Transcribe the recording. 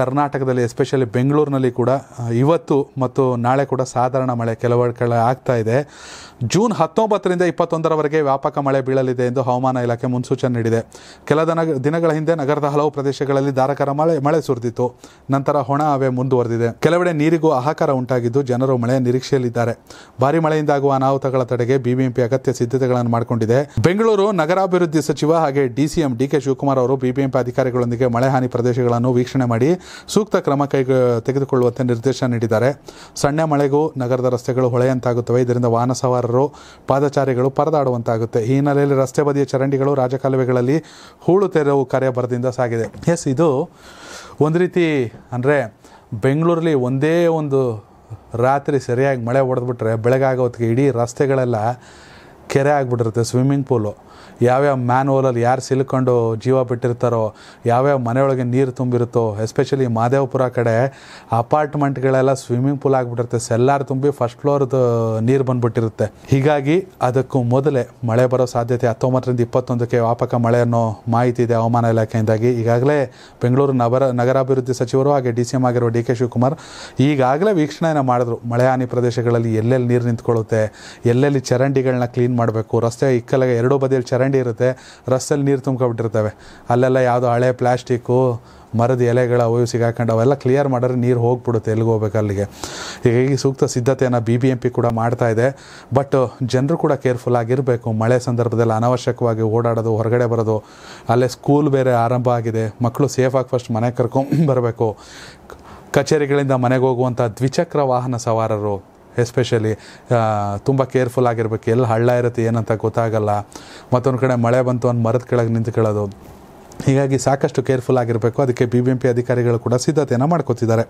ಕರ್ನಾಟಕದಲ್ಲಿ ಎಸ್ಪೆಷಲಿ ಬೆಂಗಳೂರಿನಲ್ಲಿ ಕೂಡ ಇವತ್ತು ಮತ್ತು ನಾಳೆ ಕೂಡ ಸಾಧಾರಣ ಮಳೆ ಕೆಲವು ಕಡೆ ಆಗ್ತಾ ಇದೆ ಜೂನ್ ಹತ್ತೊಂಬತ್ತರಿಂದ ಇಪ್ಪತ್ತೊಂದರವರೆಗೆ ವ್ಯಾಪಕ ಮಳೆ ಬೀಳಲಿದೆ ಎಂದು ಹವಾಮಾನ ಇಲಾಖೆ ಮುನ್ಸೂಚನೆ ನೀಡಿದೆ ಕೆಲ ದಿನ ದಿನಗಳ ಹಿಂದೆ ನಗರದ ಹಲವು ಪ್ರದೇಶಗಳಲ್ಲಿ ಧಾರಾಕಾರ ಮಳೆ ಮಳೆ ಸುರಿದಿತ್ತು ನಂತರ ಹೊಣ ಹವೆ ಮುಂದುವರೆದಿದೆ ಕೆಲವೆಡೆ ನೀರಿಗೂ ಆಹಾಕಾರ ಉಂಟಾಗಿದ್ದು ಜನರು ಮಳೆ ನಿರೀಕ್ಷೆಯಲ್ಲಿದ್ದಾರೆ ಭಾರಿ ಮಳೆಯಿಂದಾಗುವ ಅನಾಹುತಗಳ ತಡೆಗೆ ಬಿಬಿಎಂಪಿ ಅಗತ್ಯ ಸಿದ್ಧತೆಗಳನ್ನು ಮಾಡಿಕೊಂಡಿದೆ ಬೆಂಗಳೂರು ನಗರಾಭಿವೃದ್ಧಿ ಸಚಿವ ಹಾಗೆ ಡಿಸಿಎಂ ಡಿ ಕೆ ಶಿವಕುಮಾರ್ ಅವರು ಬಿಬಿಎಂಪಿ ಅಧಿಕಾರಿಗಳೊಂದಿಗೆ ಮಳೆ ಹಾನಿ ಪ್ರದೇಶಗಳನ್ನು ವೀಕ್ಷಣೆ ಮಾಡಿ ಸೂಕ್ತ ಕ್ರಮ ಕೈ ತೆಗೆದುಕೊಳ್ಳುವಂತೆ ನಿರ್ದೇಶನ ನೀಡಿದ್ದಾರೆ ಸಣ್ಣ ಮಳೆಗೂ ನಗರದ ರಸ್ತೆಗಳು ಹೊಳೆಯಂತಾಗುತ್ತವೆ ಇದರಿಂದ ವಾಹನ ಸವಾರರು ಪಾದಚಾರಿಗಳು ಪರದಾಡುವಂತಾಗುತ್ತೆ ಈ ಹಿನ್ನೆಲೆಯಲ್ಲಿ ರಸ್ತೆ ಬದಿಯ ಚರಂಡಿಗಳು ರಾಜಕಾಲುವೆಗಳಲ್ಲಿ ಹೂಳು ತೆರವು ಬರದಿಂದ ಸಾಗಿದೆ ಎಸ್ ಇದು ಒಂದು ರೀತಿ ಅಂದರೆ ಬೆಂಗಳೂರಲ್ಲಿ ಒಂದೇ ಒಂದು ರಾತ್ರಿ ಸರಿಯಾಗಿ ಮಳೆ ಹೊಡೆದ್ಬಿಟ್ರೆ ಬೆಳಗಾಗೋತ್ತಿಗೆ ಇಡೀ ರಸ್ತೆಗಳೆಲ್ಲ ಕೆರೆ ಆಗಿಬಿಟ್ಟಿರುತ್ತೆ ಸ್ವಿಮ್ಮಿಂಗ್ ಪೂಲು ಯಾವ್ಯಾವ ಮ್ಯಾನ್ ಹೋಲಲ್ಲಿ ಯಾರು ಸಿಲ್ಕೊಂಡು ಜೀವ ಬಿಟ್ಟಿರ್ತಾರೋ ಯಾವ್ಯಾವ ಮನೆಯೊಳಗೆ ನೀರು ತುಂಬಿರುತ್ತೋ ಎಸ್ಪೆಷಲಿ ಮಾದೇವಪುರ ಕಡೆ ಅಪಾರ್ಟ್ಮೆಂಟ್ಗಳೆಲ್ಲ ಸ್ವಿಮ್ಮಿಂಗ್ ಪೂಲ್ ಆಗಿಬಿಟ್ಟಿರುತ್ತೆ ಸೆಲ್ಲಾರು ತುಂಬಿ ಫಸ್ಟ್ ಫ್ಲೋರ್ದು ನೀರು ಬಂದುಬಿಟ್ಟಿರುತ್ತೆ ಹೀಗಾಗಿ ಅದಕ್ಕೂ ಮೊದಲೇ ಮಳೆ ಬರೋ ಸಾಧ್ಯತೆ ಹತ್ತೊಂಬತ್ತರಿಂದ ಇಪ್ಪತ್ತೊಂದಕ್ಕೆ ವ್ಯಾಪಕ ಮಳೆ ಅನ್ನೋ ಮಾಹಿತಿ ಇದೆ ಹವಾಮಾನ ಇಲಾಖೆಯಿಂದಾಗಿ ಈಗಾಗಲೇ ಬೆಂಗಳೂರು ನಗರ ನಗರಾಭಿವೃದ್ಧಿ ಸಚಿವರು ಹಾಗೆ ಡಿ ಸಿ ಎಂ ಆಗಿರೋ ಡಿ ಕೆ ಶಿವಕುಮಾರ್ ಈಗಾಗಲೇ ವೀಕ್ಷಣೆಯನ್ನು ಮಾಡಿದ್ರು ಮಳೆ ಹಾನಿ ಪ್ರದೇಶಗಳಲ್ಲಿ ಎಲ್ಲೆಲ್ಲಿ ನೀರು ನಿಂತ್ಕೊಳ್ಳುತ್ತೆ ಎಲ್ಲೆಲ್ಲಿ ಚರಂಡಿಗಳನ್ನ ಕ್ಲೀನ್ ಮಾಡಬೇಕು ರಸ್ತೆ ಇಕ್ಕಲಾಗೆ ಎರಡೂ ಬದಿಯಲ್ಲಿ ಚರಂಡಿ ಇರುತ್ತೆ ರಸ್ತೆಯಲ್ಲಿ ನೀರು ತುಂಬ್ಕೊಬಿಟ್ಟಿರ್ತವೆ ಅಲ್ಲೆಲ್ಲ ಯಾವುದೋ ಹಳೆ ಪ್ಲಾಸ್ಟಿಕ್ಕು ಮರದ ಎಲೆಗಳ ಹೋಯ್ ಸಿಗಾಕೊಂಡು ಅವೆಲ್ಲ ಕ್ಲಿಯರ್ ಮಾಡಿದ್ರೆ ನೀರು ಹೋಗ್ಬಿಡುತ್ತೆ ಎಲ್ಲಿಗೆ ಹೋಗ್ಬೇಕು ಅಲ್ಲಿಗೆ ಹೀಗಾಗಿ ಸೂಕ್ತ ಸಿದ್ಧತೆಯನ್ನು ಬಿ ಬಿ ಎಂ ಪಿ ಕೂಡ ಮಾಡ್ತಾ ಇದೆ ಬಟ್ ಜನರು ಕೂಡ ಕೇರ್ಫುಲ್ ಆಗಿರಬೇಕು ಮಳೆ ಸಂದರ್ಭದಲ್ಲಿ ಅನಾವಶ್ಯಕವಾಗಿ ಓಡಾಡೋದು ಹೊರಗಡೆ ಬರೋದು ಅಲ್ಲೇ ಸ್ಕೂಲ್ ಬೇರೆ ಆರಂಭ ಆಗಿದೆ ಮಕ್ಕಳು ಸೇಫಾಗಿ ಫಸ್ಟ್ ಮನೆ ಕರ್ಕೊಂಡು ಬರಬೇಕು ಕಚೇರಿಗಳಿಂದ ಮನೆಗೆ ಹೋಗುವಂಥ ದ್ವಿಚಕ್ರ ವಾಹನ ಸವಾರರು ಎಸ್ಪೆಷಲಿ ತುಂಬ ಕೇರ್ಫುಲ್ ಆಗಿರ್ಬೇಕು ಎಲ್ಲಿ ಹಳ್ಳ ಇರುತ್ತೆ ಏನಂತ ಗೊತ್ತಾಗಲ್ಲ ಮತ್ತೊಂದು ಕಡೆ ಮಳೆ ಬಂತು ಒಂದು ಮರದ ಕೆಳಗೆ ನಿಂತ್ಕೊಳ್ಳೋದು ಹೀಗಾಗಿ ಸಾಕಷ್ಟು ಕೇರ್ಫುಲ್ ಆಗಿರಬೇಕು ಅದಕ್ಕೆ ಬಿ ಬಿ ಎಂ ಪಿ ಅಧಿಕಾರಿಗಳು ಕೂಡ ಸಿದ್ಧತೆಯನ್ನು ಮಾಡ್ಕೋತಿದ್ದಾರೆ